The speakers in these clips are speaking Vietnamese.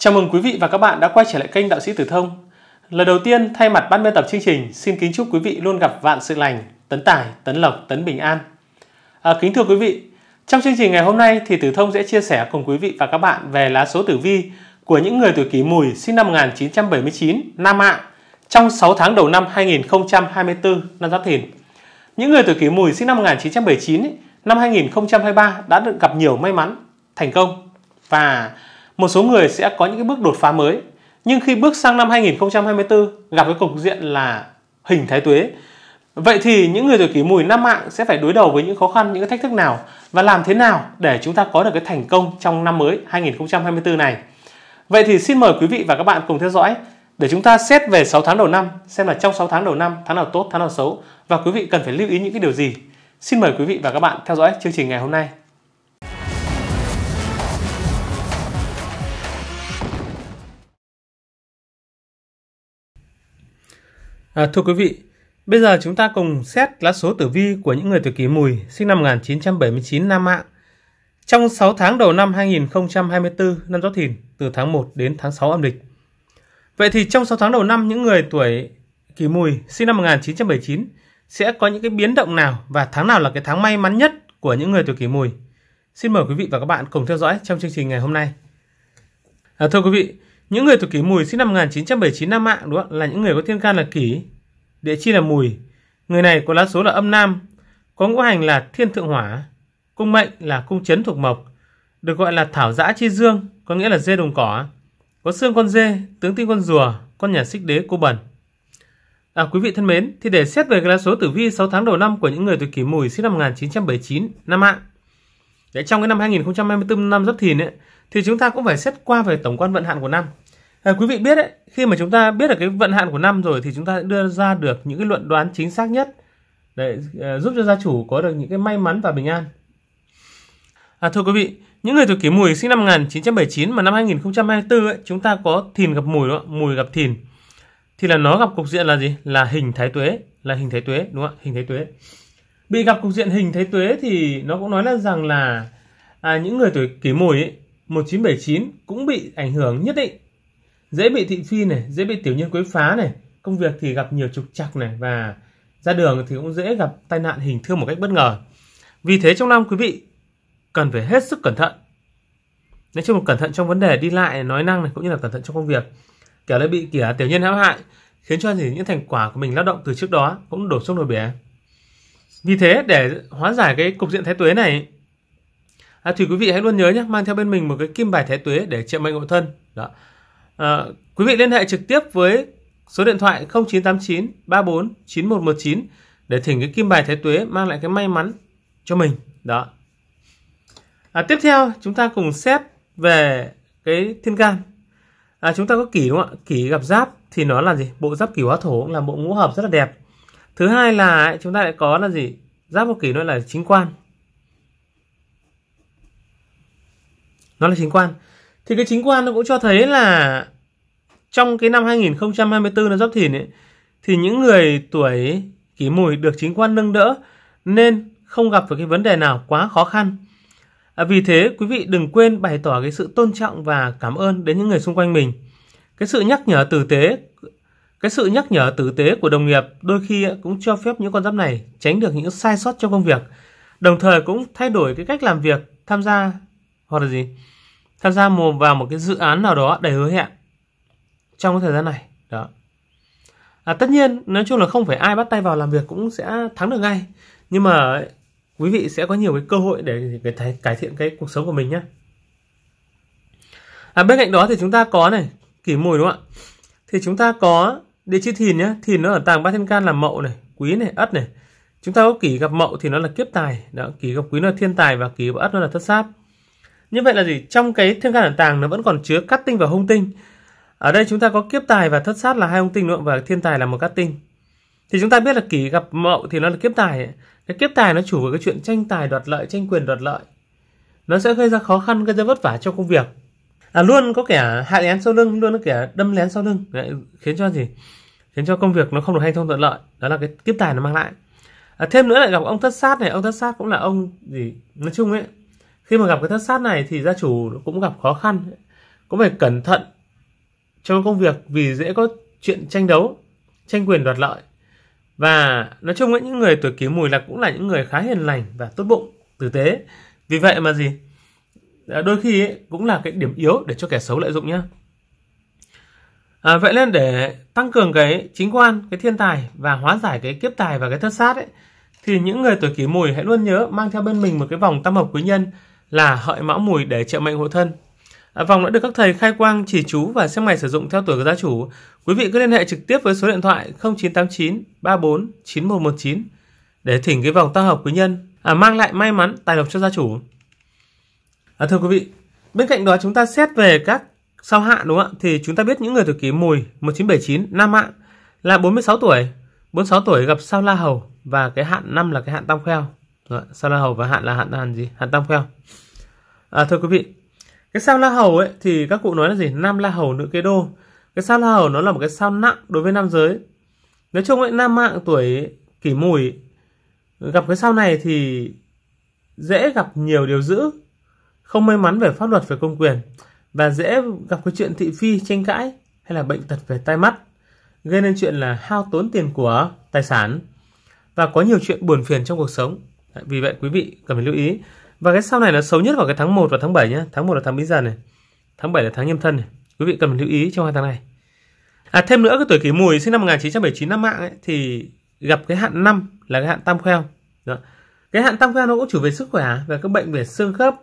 Chào mừng quý vị và các bạn đã quay trở lại kênh Đạo sĩ Tử Thông. Lời đầu tiên, thay mặt ban biên tập chương trình, xin kính chúc quý vị luôn gặp vạn sự lành, tấn tài, tấn lộc, tấn bình an. À, kính thưa quý vị, trong chương trình ngày hôm nay thì Tử Thông sẽ chia sẻ cùng quý vị và các bạn về lá số tử vi của những người tuổi kỷ mùi sinh năm 1979, Nam Hạ, trong 6 tháng đầu năm 2024, năm Giáp Thìn. Những người tuổi kỷ mùi sinh năm 1979, năm 2023 đã được gặp nhiều may mắn, thành công và một số người sẽ có những cái bước đột phá mới nhưng khi bước sang năm 2024 gặp cái cục diện là hình thái tuế Vậy thì những người tuổi kỷ mùi năm mạng sẽ phải đối đầu với những khó khăn, những cái thách thức nào và làm thế nào để chúng ta có được cái thành công trong năm mới 2024 này. Vậy thì xin mời quý vị và các bạn cùng theo dõi để chúng ta xét về 6 tháng đầu năm xem là trong 6 tháng đầu năm tháng nào tốt, tháng nào xấu và quý vị cần phải lưu ý những cái điều gì. Xin mời quý vị và các bạn theo dõi chương trình ngày hôm nay. À, thưa quý vị, bây giờ chúng ta cùng xét lá số tử vi của những người tuổi kỷ mùi sinh năm 1979 Nam Mạng. Trong 6 tháng đầu năm 2024, năm Giáp Thìn, từ tháng 1 đến tháng 6 âm lịch. Vậy thì trong 6 tháng đầu năm, những người tuổi kỷ mùi sinh năm 1979 sẽ có những cái biến động nào và tháng nào là cái tháng may mắn nhất của những người tuổi kỷ mùi? Xin mời quý vị và các bạn cùng theo dõi trong chương trình ngày hôm nay. À, thưa quý vị, những người thuộc kỷ mùi sinh năm 1979 năm mạng đúng không? là những người có thiên can là kỷ, địa chi là mùi. Người này có lá số là âm nam, có ngũ hành là thiên thượng hỏa, cung mệnh là cung chấn thuộc mộc, được gọi là thảo giã chi dương, có nghĩa là dê đồng cỏ. Có xương con dê, tướng tinh con rùa, con nhà xích đế cô bẩn. À, quý vị thân mến, thì để xét về cái lá số tử vi 6 tháng đầu năm của những người tuổi kỷ mùi sinh năm 1979 năm mạng. Để trong cái năm 2024 năm Giáp Thìn ấy, thì chúng ta cũng phải xét qua về tổng quan vận hạn của năm. À, quý vị biết đấy, khi mà chúng ta biết được cái vận hạn của năm rồi thì chúng ta sẽ đưa ra được những cái luận đoán chính xác nhất để à, giúp cho gia chủ có được những cái may mắn và bình an. À, thưa quý vị, những người tuổi kỷ mùi sinh năm 1979 mà năm 2024 ấy, chúng ta có thìn gặp mùi đó, mùi gặp thìn. Thì là nó gặp cục diện là gì? Là hình thái tuế, là hình thái tuế đúng không ạ? Hình thái tuế. Bị gặp cục diện hình thái tuế thì nó cũng nói là rằng là à, những người tuổi kỷ mùi ấy, 1979 cũng bị ảnh hưởng nhất định. Dễ bị thị phi này, dễ bị tiểu nhân quấy phá này, công việc thì gặp nhiều trục trặc này và ra đường thì cũng dễ gặp tai nạn hình thương một cách bất ngờ. Vì thế trong năm quý vị cần phải hết sức cẩn thận. Nói chung là cẩn thận trong vấn đề đi lại, nói năng này cũng như là cẩn thận trong công việc. Kẻ lại bị kẻ tiểu nhân hãm hại khiến cho gì những thành quả của mình lao động từ trước đó cũng đổ xuống đồi bể. Vì thế để hóa giải cái cục diện thái tuế này à, thì quý vị hãy luôn nhớ nhé mang theo bên mình một cái kim bài thái tuế để trợ mệnh hộ thân đó à, quý vị liên hệ trực tiếp với số điện thoại 0989 34 9119 để thỉnh cái kim bài thái tuế mang lại cái may mắn cho mình đó à, tiếp theo chúng ta cùng xét về cái thiên can à, chúng ta có kỷ đúng không ạ kỷ gặp giáp thì nó là gì bộ giáp kỷ hóa thổ là bộ ngũ hợp rất là đẹp thứ hai là chúng ta lại có là gì giáp vô kỷ nó là chính quan nó là chính quan thì cái chính quan nó cũng cho thấy là trong cái năm 2024 là giáp thìn ấy, thì những người tuổi kỷ mùi được chính quan nâng đỡ nên không gặp phải cái vấn đề nào quá khó khăn. À, vì thế quý vị đừng quên bày tỏ cái sự tôn trọng và cảm ơn đến những người xung quanh mình. Cái sự nhắc nhở tử tế cái sự nhắc nhở tử tế của đồng nghiệp đôi khi cũng cho phép những con giáp này tránh được những sai sót trong công việc, đồng thời cũng thay đổi cái cách làm việc, tham gia hoặc là gì tham gia một vào một cái dự án nào đó để hứa hẹn trong cái thời gian này đó à, tất nhiên nói chung là không phải ai bắt tay vào làm việc cũng sẽ thắng được ngay nhưng mà quý vị sẽ có nhiều cái cơ hội để cải thiện cái cuộc sống của mình nhé à, bên cạnh đó thì chúng ta có này kỷ mùi đúng không ạ thì chúng ta có địa chi thìn nhé thìn nó ở tàng ba thiên can là mậu này quý này ất này chúng ta có kỷ gặp mậu thì nó là kiếp tài đó kỷ gặp quý nó là thiên tài và kỷ gặp ất nó là thất sát như vậy là gì? Trong cái thiên can ẩn tàng nó vẫn còn chứa cát tinh và hung tinh. Ở đây chúng ta có kiếp tài và thất sát là hai hung tinh nữa và thiên tài là một cát tinh. Thì chúng ta biết là kỷ gặp mậu thì nó là kiếp tài. Cái kiếp tài nó chủ về cái chuyện tranh tài đoạt lợi, tranh quyền đoạt lợi. Nó sẽ gây ra khó khăn, gây ra vất vả cho công việc. À, luôn có kẻ hại lén sau lưng, luôn có kẻ đâm lén sau lưng. Đấy, khiến cho gì? Khiến cho công việc nó không được hanh thông thuận lợi. Đó là cái kiếp tài nó mang lại. À, thêm nữa lại gặp ông thất sát này, ông thất sát cũng là ông gì? Nói chung ấy, khi mà gặp cái thất sát này thì gia chủ cũng gặp khó khăn cũng phải cẩn thận trong công việc vì dễ có chuyện tranh đấu tranh quyền đoạt lợi và nói chung ấy, những người tuổi kỷ mùi là cũng là những người khá hiền lành và tốt bụng tử tế vì vậy mà gì à, đôi khi cũng là cái điểm yếu để cho kẻ xấu lợi dụng nhé. à, vậy nên để tăng cường cái chính quan cái thiên tài và hóa giải cái kiếp tài và cái thất sát ấy thì những người tuổi kỷ mùi hãy luôn nhớ mang theo bên mình một cái vòng tam hợp quý nhân là hợi mão mùi để trợ mệnh hộ thân. À, vòng đã được các thầy khai quang chỉ chú và xem ngày sử dụng theo tuổi của gia chủ. Quý vị cứ liên hệ trực tiếp với số điện thoại 0989 34 9119 để thỉnh cái vòng tăng hợp quý nhân à, mang lại may mắn tài lộc cho gia chủ. À, thưa quý vị, bên cạnh đó chúng ta xét về các sao hạ đúng không ạ? Thì chúng ta biết những người tuổi kỷ mùi 1979 nam mạng là 46 tuổi, 46 tuổi gặp sao la hầu và cái hạn năm là cái hạn tam kheo. Rồi, sao la hầu và hạn là hạn là hạn gì? Hạn tam kheo. À, thưa quý vị, cái sao la hầu ấy thì các cụ nói là gì? Nam la hầu nữ kế đô. Cái sao la hầu nó là một cái sao nặng đối với nam giới. Nói chung ấy, nam mạng tuổi kỷ mùi gặp cái sao này thì dễ gặp nhiều điều dữ, không may mắn về pháp luật về công quyền và dễ gặp cái chuyện thị phi tranh cãi hay là bệnh tật về tai mắt gây nên chuyện là hao tốn tiền của tài sản và có nhiều chuyện buồn phiền trong cuộc sống Đấy, vì vậy quý vị cần phải lưu ý và cái sau này nó xấu nhất vào cái tháng 1 và tháng 7 nhé tháng 1 là tháng bính dần này tháng 7 là tháng nhâm thân này quý vị cần phải lưu ý trong hai tháng này à thêm nữa cái tuổi kỷ mùi sinh năm 1979 năm mạng ấy, thì gặp cái hạn năm là cái hạn tam kheo Đó. cái hạn tam kheo nó cũng chủ về sức khỏe và các bệnh về xương khớp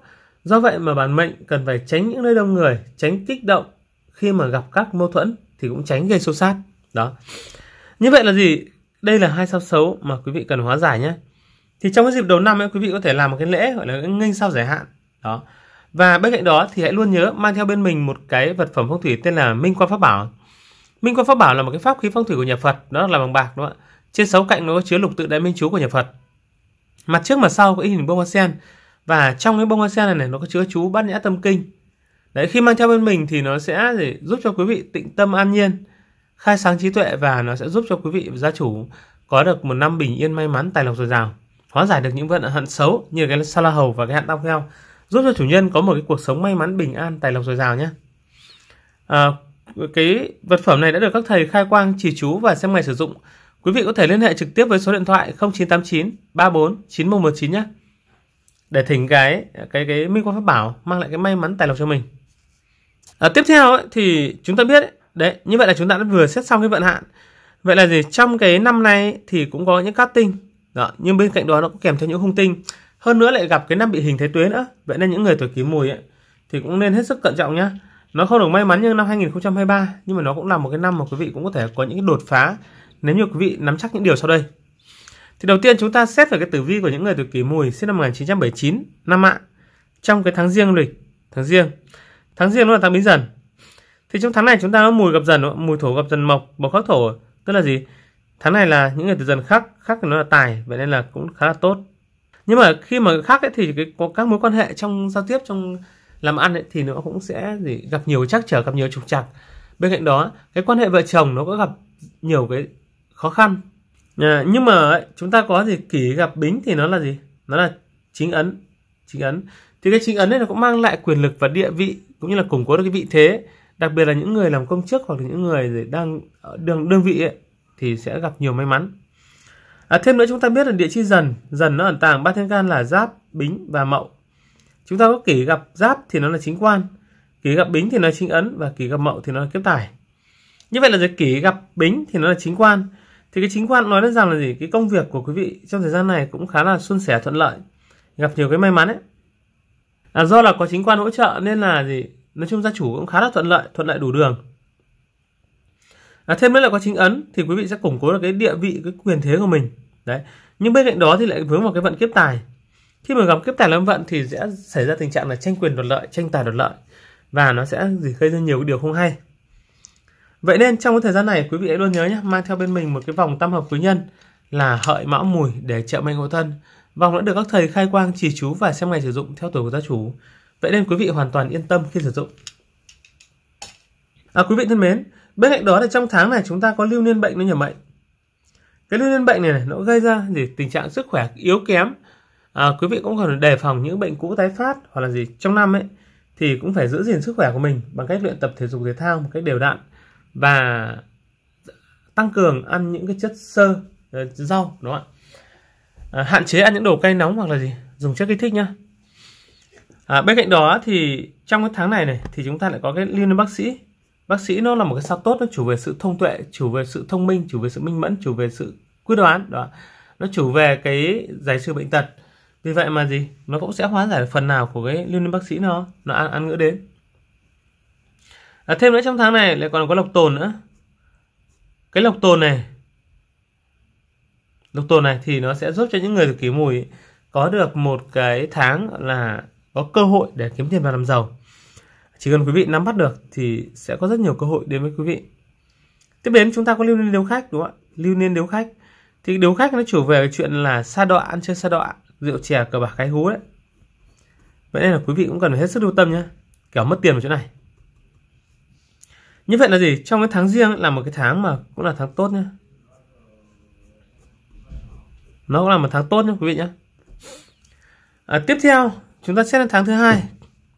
do vậy mà bản mệnh cần phải tránh những nơi đông người tránh kích động khi mà gặp các mâu thuẫn thì cũng tránh gây xô xát đó như vậy là gì đây là hai sao xấu mà quý vị cần hóa giải nhé thì trong cái dịp đầu năm ấy quý vị có thể làm một cái lễ gọi là nghênh sao giải hạn đó và bên cạnh đó thì hãy luôn nhớ mang theo bên mình một cái vật phẩm phong thủy tên là minh quan pháp bảo minh quan pháp bảo là một cái pháp khí phong thủy của nhà Phật đó là bằng bạc đúng không ạ trên sáu cạnh nó có chứa lục tự đại minh chú của nhà Phật mặt trước mặt sau có in hình bông hoa sen và trong cái bông hoa sen này, này nó có chứa chú bát nhã tâm kinh đấy khi mang theo bên mình thì nó sẽ để giúp cho quý vị tịnh tâm an nhiên khai sáng trí tuệ và nó sẽ giúp cho quý vị gia chủ có được một năm bình yên may mắn tài lộc dồi dào hóa giải được những vận hạn xấu như cái sa la hầu và cái hạn tóc heo giúp cho chủ nhân có một cái cuộc sống may mắn bình an tài lộc dồi dào nhé à, cái vật phẩm này đã được các thầy khai quang chỉ chú và xem ngày sử dụng quý vị có thể liên hệ trực tiếp với số điện thoại 0989 34 9119 nhé để thỉnh cái cái cái minh quan pháp bảo mang lại cái may mắn tài lộc cho mình à, tiếp theo ấy, thì chúng ta biết ấy, đấy như vậy là chúng ta đã vừa xét xong cái vận hạn vậy là gì trong cái năm nay thì cũng có những cát tinh đó, nhưng bên cạnh đó nó cũng kèm theo những hung tinh. Hơn nữa lại gặp cái năm bị hình thế tuyến nữa. Vậy nên những người tuổi Kỷ Mùi ấy thì cũng nên hết sức cẩn trọng nhé. Nó không được may mắn như năm 2023 nhưng mà nó cũng là một cái năm mà quý vị cũng có thể có những cái đột phá nếu như quý vị nắm chắc những điều sau đây. Thì đầu tiên chúng ta xét về cái tử vi của những người tuổi Kỷ Mùi sinh năm 1979 năm mạng trong cái tháng riêng lịch, tháng riêng. Tháng riêng nó là tháng Bính Dần. Thì trong tháng này chúng ta có mùi gặp dần, mùi thổ gặp dần mộc, bộc khắc thổ, tức là gì? tháng này là những người từ dần khắc khắc thì nó là tài vậy nên là cũng khá là tốt nhưng mà khi mà khác ấy thì cái có các mối quan hệ trong giao tiếp trong làm ăn ấy, thì nó cũng sẽ gì gặp nhiều trắc trở gặp nhiều trục trặc bên cạnh đó cái quan hệ vợ chồng nó có gặp nhiều cái khó khăn à, nhưng mà ấy, chúng ta có gì kỷ gặp bính thì nó là gì nó là chính ấn chính ấn thì cái chính ấn này nó cũng mang lại quyền lực và địa vị cũng như là củng cố được cái vị thế đặc biệt là những người làm công chức hoặc là những người đang đường đơn, đơn vị ấy, thì sẽ gặp nhiều may mắn. À, thêm nữa chúng ta biết là địa chi dần, dần nó ẩn tàng ba thiên can là giáp, bính và mậu. Chúng ta có kỷ gặp giáp thì nó là chính quan, kỷ gặp bính thì nó là chính ấn và kỷ gặp mậu thì nó là kiếp tài. Như vậy là giờ kỷ gặp bính thì nó là chính quan. Thì cái chính quan nói đến rằng là gì? Cái công việc của quý vị trong thời gian này cũng khá là suôn sẻ thuận lợi, gặp nhiều cái may mắn ấy. À, do là có chính quan hỗ trợ nên là gì? Nói chung gia chủ cũng khá là thuận lợi, thuận lợi đủ đường à, thêm nữa là có chính ấn thì quý vị sẽ củng cố được cái địa vị cái quyền thế của mình đấy nhưng bên cạnh đó thì lại vướng vào cái vận kiếp tài khi mà gặp kiếp tài lâm vận thì sẽ xảy ra tình trạng là tranh quyền đoạt lợi tranh tài đoạt lợi và nó sẽ gây ra nhiều cái điều không hay vậy nên trong cái thời gian này quý vị hãy luôn nhớ nhé mang theo bên mình một cái vòng tam hợp quý nhân là hợi mão mùi để trợ mệnh hộ thân vòng đã được các thầy khai quang chỉ chú và xem ngày sử dụng theo tuổi của gia chủ vậy nên quý vị hoàn toàn yên tâm khi sử dụng à, quý vị thân mến Bên cạnh đó thì trong tháng này chúng ta có lưu niên bệnh nó nhầm bệnh. Cái lưu niên bệnh này, này nó gây ra gì tình trạng sức khỏe yếu kém. À, quý vị cũng cần đề phòng những bệnh cũ tái phát hoặc là gì trong năm ấy thì cũng phải giữ gìn sức khỏe của mình bằng cách luyện tập thể dục thể thao một cách đều đặn và tăng cường ăn những cái chất sơ ờ, rau đúng không ạ? À, hạn chế ăn những đồ cay nóng hoặc là gì dùng chất kích thích nhá. À, bên cạnh đó thì trong cái tháng này này thì chúng ta lại có cái liên bác sĩ bác sĩ nó là một cái sao tốt nó chủ về sự thông tuệ chủ về sự thông minh chủ về sự minh mẫn chủ về sự quyết đoán đó nó chủ về cái giải trừ bệnh tật vì vậy mà gì nó cũng sẽ hóa giải phần nào của cái liên minh bác sĩ nó nó ăn ăn ngữ đến à, thêm nữa trong tháng này lại còn có lộc tồn nữa cái lộc tồn này lộc tồn này thì nó sẽ giúp cho những người tuổi kỷ mùi có được một cái tháng là có cơ hội để kiếm tiền và làm giàu chỉ cần quý vị nắm bắt được thì sẽ có rất nhiều cơ hội đến với quý vị. Tiếp đến chúng ta có lưu niên điếu khách đúng không ạ? Lưu niên điếu khách. Thì điếu khách nó chủ về cái chuyện là sa đọa, ăn chơi sa đọa, rượu chè, cờ bạc cái hú đấy. Vậy nên là quý vị cũng cần phải hết sức lưu tâm nhé. kẻo mất tiền ở chỗ này. Như vậy là gì? Trong cái tháng riêng là một cái tháng mà cũng là tháng tốt nhé. Nó cũng là một tháng tốt nhé quý vị nhé. À, tiếp theo chúng ta xét đến tháng thứ hai,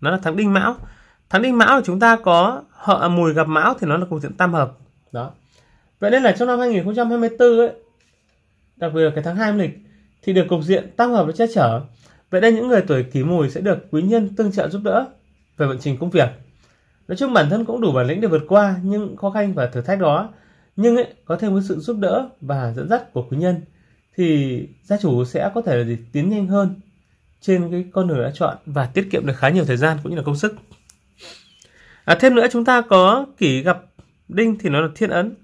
nó là tháng Đinh Mão. Tháng đinh mão của chúng ta có họ à, mùi gặp mão thì nó là cục diện tam hợp. Đó. Vậy nên là trong năm 2024 ấy, đặc biệt là cái tháng 2 âm lịch thì được cục diện tam hợp nó che chở. Vậy nên những người tuổi kỷ mùi sẽ được quý nhân tương trợ giúp đỡ về vận trình công việc. Nói chung bản thân cũng đủ bản lĩnh để vượt qua những khó khăn và thử thách đó. Nhưng ấy, có thêm cái sự giúp đỡ và dẫn dắt của quý nhân thì gia chủ sẽ có thể là tiến nhanh hơn trên cái con đường đã chọn và tiết kiệm được khá nhiều thời gian cũng như là công sức. À, thêm nữa chúng ta có kỷ gặp đinh thì nó là thiên ấn.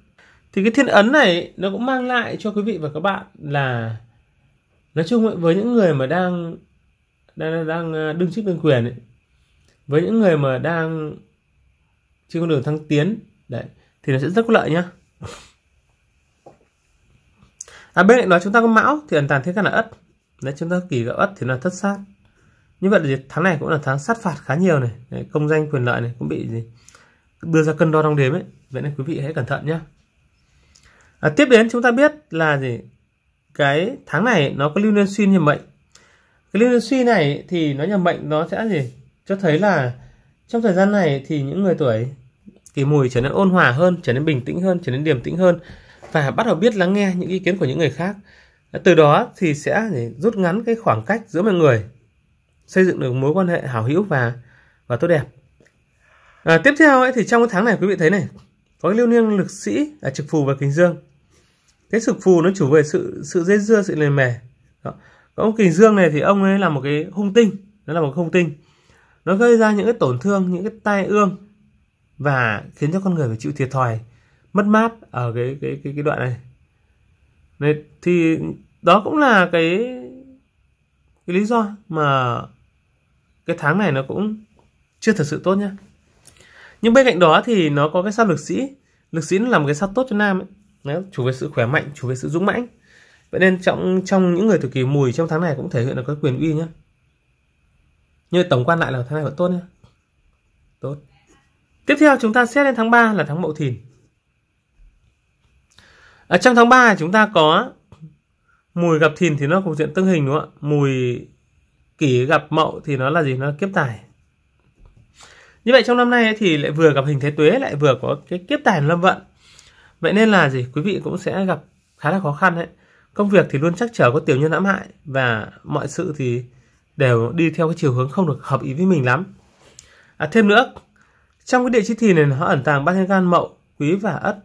Thì cái thiên ấn này nó cũng mang lại cho quý vị và các bạn là nói chung với những người mà đang đang đang à, đương chức đương quyền ấy, với những người mà đang trên con đường thăng tiến đấy thì nó sẽ rất có lợi nhá. À bên cạnh đó chúng ta có mão thì ẩn tàng thế căn là ất. Nếu chúng ta kỳ gặp ất thì là thất sát như vậy thì tháng này cũng là tháng sát phạt khá nhiều này đấy, công danh quyền lợi này cũng bị gì đưa ra cân đo đong đếm ấy vậy nên quý vị hãy cẩn thận nhé à, tiếp đến chúng ta biết là gì cái tháng này nó có lưu niên suy nhầm mệnh cái lưu niên suy này thì nó nhầm mệnh nó sẽ gì cho thấy là trong thời gian này thì những người tuổi kỷ mùi trở nên ôn hòa hơn trở nên bình tĩnh hơn trở nên điềm tĩnh hơn và bắt đầu biết lắng nghe những ý kiến của những người khác từ đó thì sẽ rút ngắn cái khoảng cách giữa mọi người xây dựng được mối quan hệ hảo hữu và và tốt đẹp à, tiếp theo ấy, thì trong cái tháng này quý vị thấy này có cái lưu niên lực sĩ là trực phù và kình dương cái trực phù nó chủ về sự sự dây dưa sự liền mề Đó. Còn ông kính dương này thì ông ấy là một cái hung tinh nó là một hung tinh nó gây ra những cái tổn thương những cái tai ương và khiến cho con người phải chịu thiệt thòi mất mát ở cái cái cái, cái đoạn này Nên, thì đó cũng là cái cái lý do mà cái tháng này nó cũng chưa thật sự tốt nhá nhưng bên cạnh đó thì nó có cái sao lực sĩ lực sĩ nó là một cái sao tốt cho nam ấy Đấy, chủ về sự khỏe mạnh chủ về sự dũng mãnh vậy nên trong trong những người thời kỳ mùi trong tháng này cũng thể hiện được cái quyền uy nhá nhưng tổng quan lại là tháng này vẫn tốt nhá tốt tiếp theo chúng ta xét đến tháng 3 là tháng mậu thìn ở trong tháng 3 chúng ta có mùi gặp thìn thì nó cũng diện tương hình đúng không ạ mùi kỷ gặp mậu thì nó là gì nó kiếp tài như vậy trong năm nay thì lại vừa gặp hình thế tuế lại vừa có cái kiếp tài lâm vận vậy nên là gì quý vị cũng sẽ gặp khá là khó khăn đấy công việc thì luôn chắc trở có tiểu nhân lãm hại và mọi sự thì đều đi theo cái chiều hướng không được hợp ý với mình lắm à, thêm nữa trong cái địa chi thì này nó ẩn tàng ba thiên can mậu quý và ất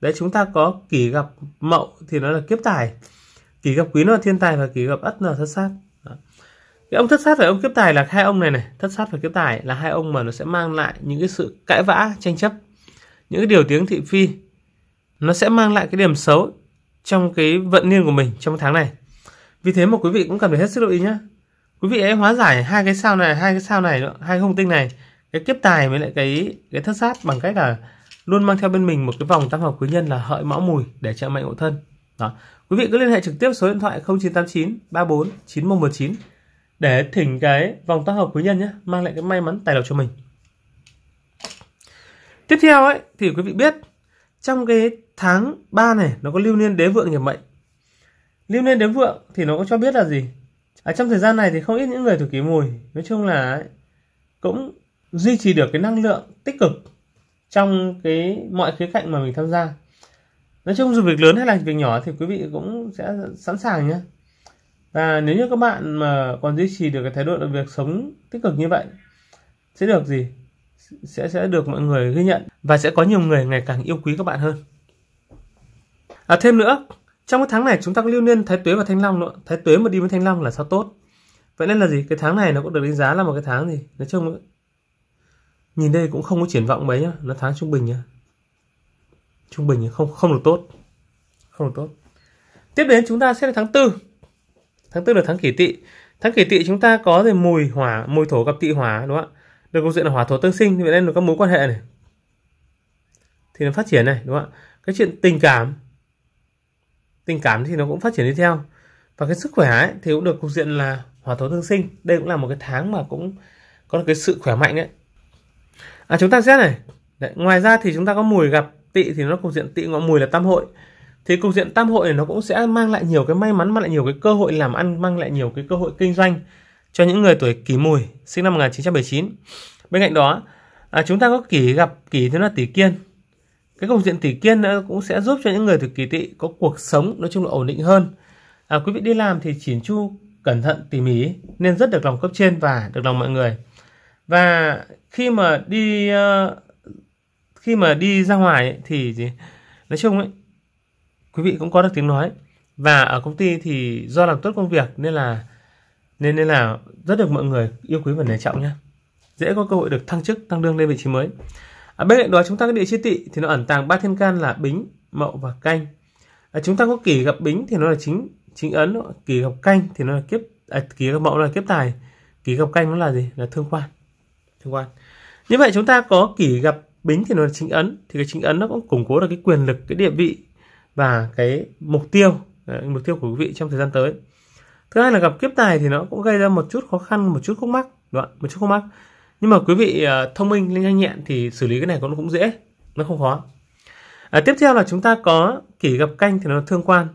đấy chúng ta có kỷ gặp mậu thì nó là kiếp tài kỷ gặp quý nó là thiên tài và kỷ gặp ất là thất sát cái ông thất sát và ông kiếp tài là hai ông này này thất sát và kiếp tài là hai ông mà nó sẽ mang lại những cái sự cãi vã tranh chấp những cái điều tiếng thị phi nó sẽ mang lại cái điểm xấu trong cái vận niên của mình trong tháng này vì thế mà quý vị cũng cần phải hết sức lưu ý nhé quý vị hãy hóa giải hai cái sao này hai cái sao này hai hung tinh này cái kiếp tài với lại cái cái thất sát bằng cách là luôn mang theo bên mình một cái vòng tam hợp quý nhân là hợi mão mùi để trợ mạnh hộ thân đó quý vị cứ liên hệ trực tiếp số điện thoại 0989 34 9119 để thỉnh cái vòng tam hợp quý nhân nhé mang lại cái may mắn tài lộc cho mình tiếp theo ấy thì quý vị biết trong cái tháng 3 này nó có lưu niên đế vượng nghiệp mệnh lưu niên đế vượng thì nó có cho biết là gì Ở à, trong thời gian này thì không ít những người thuộc kỷ mùi nói chung là cũng duy trì được cái năng lượng tích cực trong cái mọi khía cạnh mà mình tham gia nói chung dù việc lớn hay là việc nhỏ thì quý vị cũng sẽ sẵn sàng nhé và nếu như các bạn mà còn duy trì được cái thái độ được việc sống tích cực như vậy sẽ được gì sẽ sẽ được mọi người ghi nhận và sẽ có nhiều người ngày càng yêu quý các bạn hơn à, thêm nữa trong cái tháng này chúng ta có lưu niên thái tuế và thanh long nữa thái tuế mà đi với thanh long là sao tốt vậy nên là gì cái tháng này nó cũng được đánh giá là một cái tháng gì nói chung nhìn đây cũng không có triển vọng mấy nhá nó tháng trung bình nhá trung bình không không được tốt không được tốt tiếp đến chúng ta sẽ là tháng tư tháng tư là tháng kỷ tỵ tháng kỷ tỵ chúng ta có rồi mùi hỏa mùi thổ gặp tỵ hỏa đúng không ạ được cục diện là hỏa thổ tương sinh thì vậy nên là các mối quan hệ này thì nó phát triển này đúng không ạ cái chuyện tình cảm tình cảm thì nó cũng phát triển đi theo và cái sức khỏe ấy, thì cũng được cục diện là hỏa thổ tương sinh đây cũng là một cái tháng mà cũng có cái sự khỏe mạnh đấy à chúng ta xét này Đấy, ngoài ra thì chúng ta có mùi gặp tị thì nó cục diện tị ngọ mùi là tam hội thì cục diện tam hội này nó cũng sẽ mang lại nhiều cái may mắn mang lại nhiều cái cơ hội làm ăn mang lại nhiều cái cơ hội kinh doanh cho những người tuổi kỷ mùi sinh năm 1979 bên cạnh đó à, chúng ta có kỷ gặp kỷ thế là tỷ kiên cái cục diện tỷ kiên nó cũng sẽ giúp cho những người tuổi kỷ tỵ có cuộc sống nói chung là ổn định hơn à, quý vị đi làm thì chỉn chu cẩn thận tỉ mỉ nên rất được lòng cấp trên và được lòng mọi người và khi mà đi uh, khi mà đi ra ngoài ấy, thì gì nói chung ấy quý vị cũng có được tiếng nói và ở công ty thì do làm tốt công việc nên là nên nên là rất được mọi người yêu quý và nể trọng nhé dễ có cơ hội được thăng chức tăng lương lên vị trí mới ở bên cạnh đó chúng ta có địa chi tị thì nó ẩn tàng ba thiên can là bính mậu và canh à, chúng ta có kỷ gặp bính thì nó là chính chính ấn kỷ gặp canh thì nó là kiếp à, kỷ gặp mậu là kiếp tài kỷ gặp canh nó là gì là thương quan thương quan như vậy chúng ta có kỷ gặp bính thì nó là chính ấn thì cái chính ấn nó cũng củng cố được cái quyền lực cái địa vị và cái mục tiêu mục tiêu của quý vị trong thời gian tới thứ hai là gặp kiếp tài thì nó cũng gây ra một chút khó khăn một chút khúc mắc đoạn một chút khúc mắc nhưng mà quý vị ờ, thông minh linh nhanh nhẹn thì xử lý cái này cũng cũng dễ nó không khó à, tiếp theo là chúng ta có kỷ gặp canh thì nó thương quan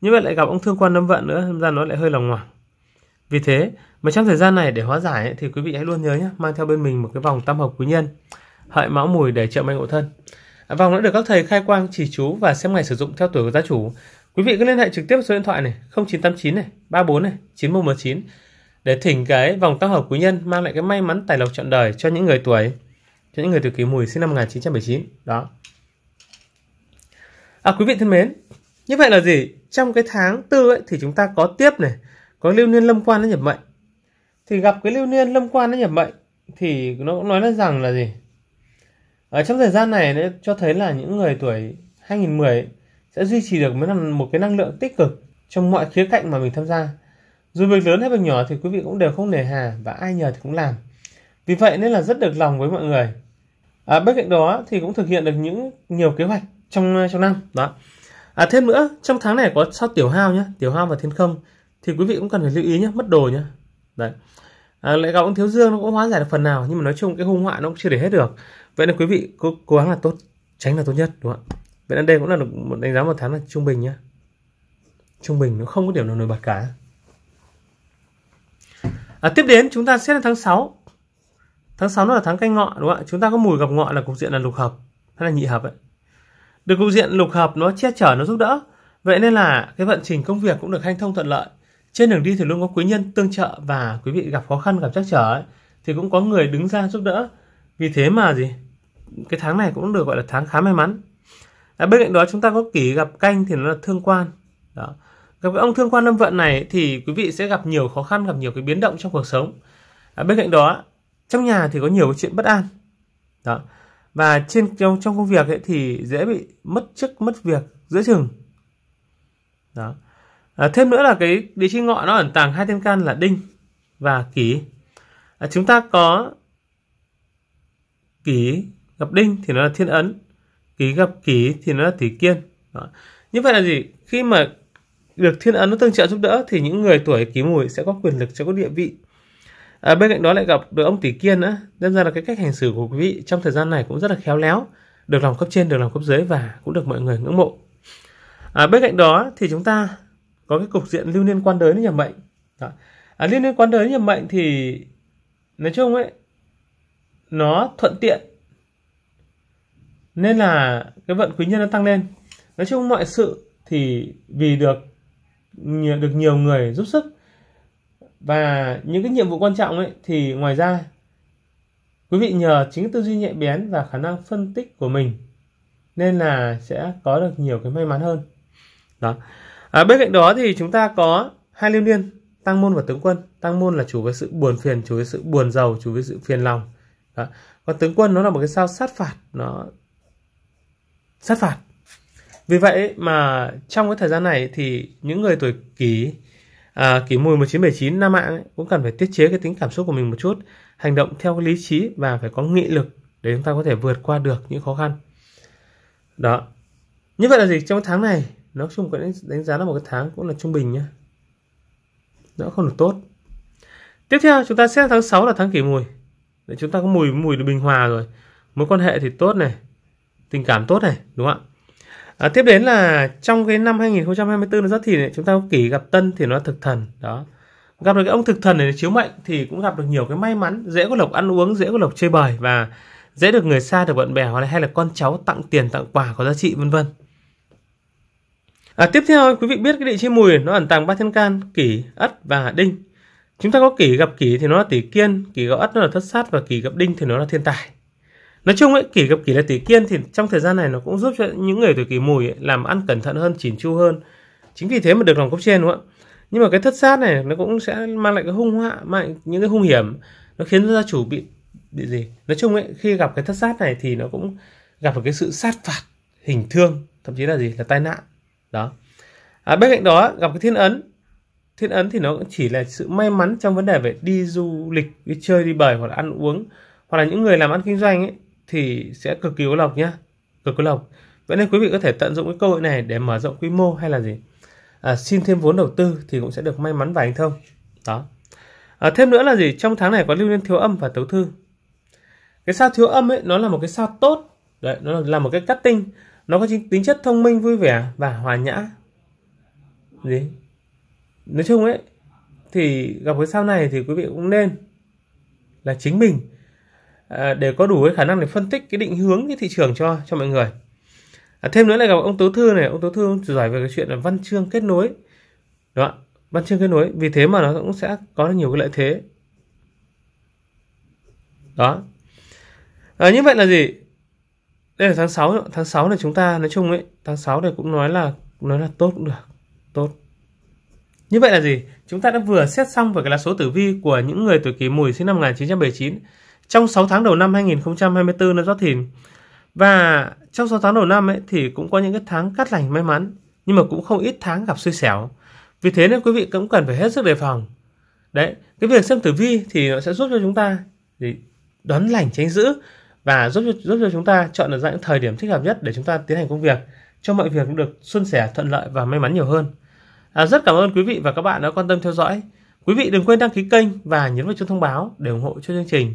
như vậy lại gặp ông thương quan lâm vận nữa nên ra nó lại hơi lòng ngoảng vì thế mà trong thời gian này để hóa giải ấy, thì quý vị hãy luôn nhớ nhé mang theo bên mình một cái vòng tam hợp quý nhân hợi mão mùi để trợ mệnh ngộ thân À, vòng đã được các thầy khai quang chỉ chú và xem ngày sử dụng theo tuổi của gia chủ. Quý vị cứ liên hệ trực tiếp số điện thoại này 0989 này 34 này 9119 để thỉnh cái vòng tăng hợp quý nhân mang lại cái may mắn tài lộc trọn đời cho những người tuổi cho những người tuổi kỷ mùi sinh năm 1979 đó à quý vị thân mến như vậy là gì trong cái tháng tư ấy thì chúng ta có tiếp này có lưu niên lâm quan nó nhập mệnh thì gặp cái lưu niên lâm quan nó nhập mệnh thì nó cũng nói là rằng là gì ở trong thời gian này nó cho thấy là những người tuổi 2010 sẽ duy trì được mới là một cái năng lượng tích cực trong mọi khía cạnh mà mình tham gia dù việc lớn hay việc nhỏ thì quý vị cũng đều không nề hà và ai nhờ thì cũng làm vì vậy nên là rất được lòng với mọi người à, bên cạnh đó thì cũng thực hiện được những nhiều kế hoạch trong trong năm đó à, thêm nữa trong tháng này có sao tiểu hao nhé tiểu hao và thiên không thì quý vị cũng cần phải lưu ý nhé mất đồ nhé đấy à, lại gặp ông thiếu dương nó cũng hóa giải được phần nào nhưng mà nói chung cái hung họa nó cũng chưa để hết được vậy nên quý vị cố cố gắng là tốt tránh là tốt nhất đúng không ạ vậy nên đây cũng là một đánh giá một tháng là trung bình nhá trung bình nó không có điểm nào nổi bật cả à, tiếp đến chúng ta xét đến tháng 6 tháng 6 nó là tháng canh ngọ đúng không ạ chúng ta có mùi gặp ngọ là cục diện là lục hợp hay là nhị hợp ấy được cục diện lục hợp nó che chở nó giúp đỡ vậy nên là cái vận trình công việc cũng được hanh thông thuận lợi trên đường đi thì luôn có quý nhân tương trợ và quý vị gặp khó khăn gặp trắc trở ấy, thì cũng có người đứng ra giúp đỡ vì thế mà gì cái tháng này cũng được gọi là tháng khá may mắn à, bên cạnh đó chúng ta có kỷ gặp canh thì nó là thương quan đó gặp cái ông thương quan lâm vận này thì quý vị sẽ gặp nhiều khó khăn gặp nhiều cái biến động trong cuộc sống à, bên cạnh đó trong nhà thì có nhiều cái chuyện bất an đó và trên trong trong công việc ấy thì dễ bị mất chức mất việc giữa chừng đó à, thêm nữa là cái địa chi ngọ nó ẩn tàng hai thiên can là đinh và kỷ à, chúng ta có kỷ gặp đinh thì nó là thiên ấn ký gặp ký thì nó là tỷ kiên Đó. như vậy là gì khi mà được thiên ấn nó tương trợ giúp đỡ thì những người tuổi ký mùi sẽ có quyền lực sẽ có địa vị à, bên cạnh đó lại gặp được ông tỷ kiên nữa nên ra là cái cách hành xử của quý vị trong thời gian này cũng rất là khéo léo được lòng cấp trên được lòng cấp dưới và cũng được mọi người ngưỡng mộ à, bên cạnh đó thì chúng ta có cái cục diện lưu niên quan đới nhà mệnh đó. À, liên quan đới nhà mệnh thì nói chung ấy nó thuận tiện nên là cái vận quý nhân nó tăng lên nói chung mọi sự thì vì được được nhiều người giúp sức và những cái nhiệm vụ quan trọng ấy thì ngoài ra quý vị nhờ chính tư duy nhạy bén và khả năng phân tích của mình nên là sẽ có được nhiều cái may mắn hơn đó à, bên cạnh đó thì chúng ta có hai liên liên tăng môn và tướng quân tăng môn là chủ với sự buồn phiền chủ với sự buồn giàu chủ với sự phiền lòng đó. còn tướng quân nó là một cái sao sát phạt nó sát phạt vì vậy mà trong cái thời gian này thì những người tuổi kỷ à, kỷ mùi 1979 nam mạng ấy, cũng cần phải tiết chế cái tính cảm xúc của mình một chút hành động theo cái lý trí và phải có nghị lực để chúng ta có thể vượt qua được những khó khăn đó như vậy là gì trong tháng này nói chung cũng đánh giá là một cái tháng cũng là trung bình nhá. nó không được tốt tiếp theo chúng ta xem tháng 6 là tháng kỷ mùi để chúng ta có mùi mùi được bình hòa rồi mối quan hệ thì tốt này tình cảm tốt này đúng không ạ à, tiếp đến là trong cái năm 2024 nó rất thì chúng ta có kỷ gặp tân thì nó thực thần đó gặp được cái ông thực thần này chiếu mệnh thì cũng gặp được nhiều cái may mắn dễ có lộc ăn uống dễ có lộc chơi bời và dễ được người xa được bạn bè hoặc là hay là con cháu tặng tiền tặng quà có giá trị vân vân à, tiếp theo quý vị biết cái địa chi mùi nó ẩn tàng ba thiên can kỷ ất và đinh chúng ta có kỷ gặp kỷ thì nó là tỷ kiên kỷ gặp ất nó là thất sát và kỷ gặp đinh thì nó là thiên tài Nói chung ấy, kỷ gặp kỷ là tỷ kiên thì trong thời gian này nó cũng giúp cho những người tuổi kỷ mùi ấy, làm ăn cẩn thận hơn, chỉn chu hơn. Chính vì thế mà được lòng cấp trên đúng không ạ? Nhưng mà cái thất sát này nó cũng sẽ mang lại cái hung họa, mang những cái hung hiểm. Nó khiến gia chủ bị bị gì? Nói chung ấy, khi gặp cái thất sát này thì nó cũng gặp một cái sự sát phạt, hình thương, thậm chí là gì? Là tai nạn. Đó. À, bên cạnh đó gặp cái thiên ấn thiên ấn thì nó cũng chỉ là sự may mắn trong vấn đề về đi du lịch đi chơi đi bời hoặc là ăn uống hoặc là những người làm ăn kinh doanh ấy thì sẽ cực kỳ có lộc nhé cực có lộc vậy nên quý vị có thể tận dụng cái cơ hội này để mở rộng quy mô hay là gì à, xin thêm vốn đầu tư thì cũng sẽ được may mắn và hành thông đó à, thêm nữa là gì trong tháng này có lưu niên thiếu âm và tấu thư cái sao thiếu âm ấy nó là một cái sao tốt đấy nó là một cái cắt tinh nó có tính chất thông minh vui vẻ và hòa nhã gì nói chung ấy thì gặp cái sao này thì quý vị cũng nên là chính mình Ờ, để có đủ cái khả năng để phân tích cái định hướng cái thị trường cho cho mọi người à, thêm nữa là gặp ông tố thư này ông tố thư giỏi về cái chuyện là văn chương kết nối đó văn chương kết nối vì thế mà nó cũng sẽ có nhiều cái lợi thế đó à, như vậy là gì đây là tháng 6 tháng 6 này chúng ta nói chung ấy tháng 6 này cũng nói là nói là tốt cũng được tốt như vậy là gì chúng ta đã vừa xét xong về cái là số tử vi của những người tuổi kỷ mùi sinh năm 1979 trong 6 tháng đầu năm 2024 năm Giáp Thìn. Và trong 6 tháng đầu năm ấy thì cũng có những cái tháng cát lành may mắn, nhưng mà cũng không ít tháng gặp xui xẻo. Vì thế nên quý vị cũng cần phải hết sức đề phòng. Đấy, cái việc xem tử vi thì nó sẽ giúp cho chúng ta đón lành tránh dữ và giúp cho, giúp cho chúng ta chọn được ra những thời điểm thích hợp nhất để chúng ta tiến hành công việc cho mọi việc cũng được suôn sẻ thuận lợi và may mắn nhiều hơn à, rất cảm ơn quý vị và các bạn đã quan tâm theo dõi quý vị đừng quên đăng ký kênh và nhấn vào chuông thông báo để ủng hộ cho chương trình